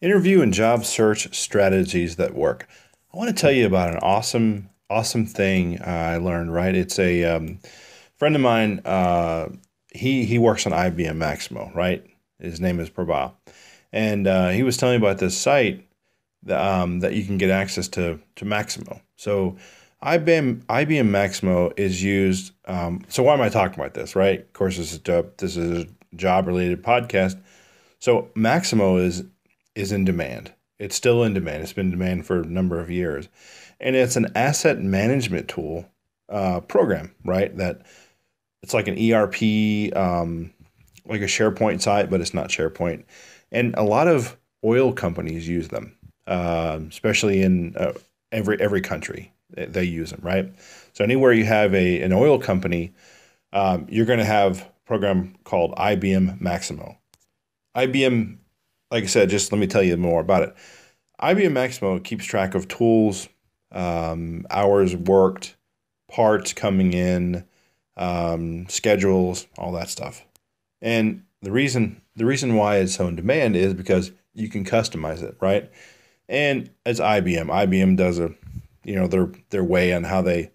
interview and job search strategies that work. I want to tell you about an awesome, awesome thing uh, I learned. Right, it's a um, friend of mine. Uh, he he works on IBM Maximo. Right, his name is Prabha, and uh, he was telling me about this site that, um, that you can get access to to Maximo. So. IBM IBM Maximo is used. Um, so why am I talking about this? Right, of course, this is a, this is a job related podcast. So Maximo is is in demand. It's still in demand. It's been in demand for a number of years. And it's an asset management tool uh, program, right? That it's like an ERP, um, like a SharePoint site, but it's not SharePoint. And a lot of oil companies use them, uh, especially in uh, every every country they, use them, right? So anywhere you have a an oil company, um, you're going to have a program called IBM Maximo. IBM like I said, just let me tell you more about it. IBM Maximo keeps track of tools, um, hours worked, parts coming in, um, schedules, all that stuff. And the reason the reason why it's so in demand is because you can customize it, right? And as IBM, IBM does a you know their their way on how they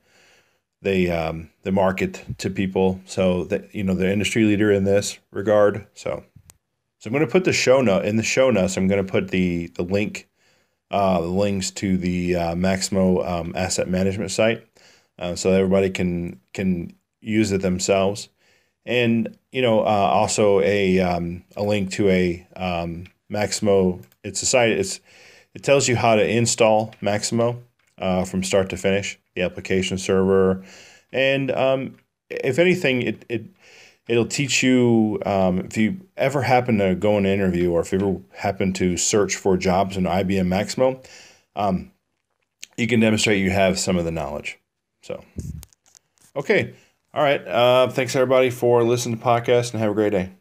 they um, they market to people. So that you know they're industry leader in this regard. So so I'm going to put the show note in the show notes. I'm going to put the the link, uh, the links to the uh, Maximo um, asset management site, uh, so everybody can can use it themselves, and you know uh, also a um, a link to a um, Maximo. It's a site. It's it tells you how to install Maximo uh, from start to finish, the application server, and um, if anything, it it it'll teach you um, if you ever happen to go in an interview or if you ever happen to search for jobs in IBM Maximo, um, you can demonstrate you have some of the knowledge. So, okay. All right. Uh, thanks, everybody, for listening to the podcast and have a great day.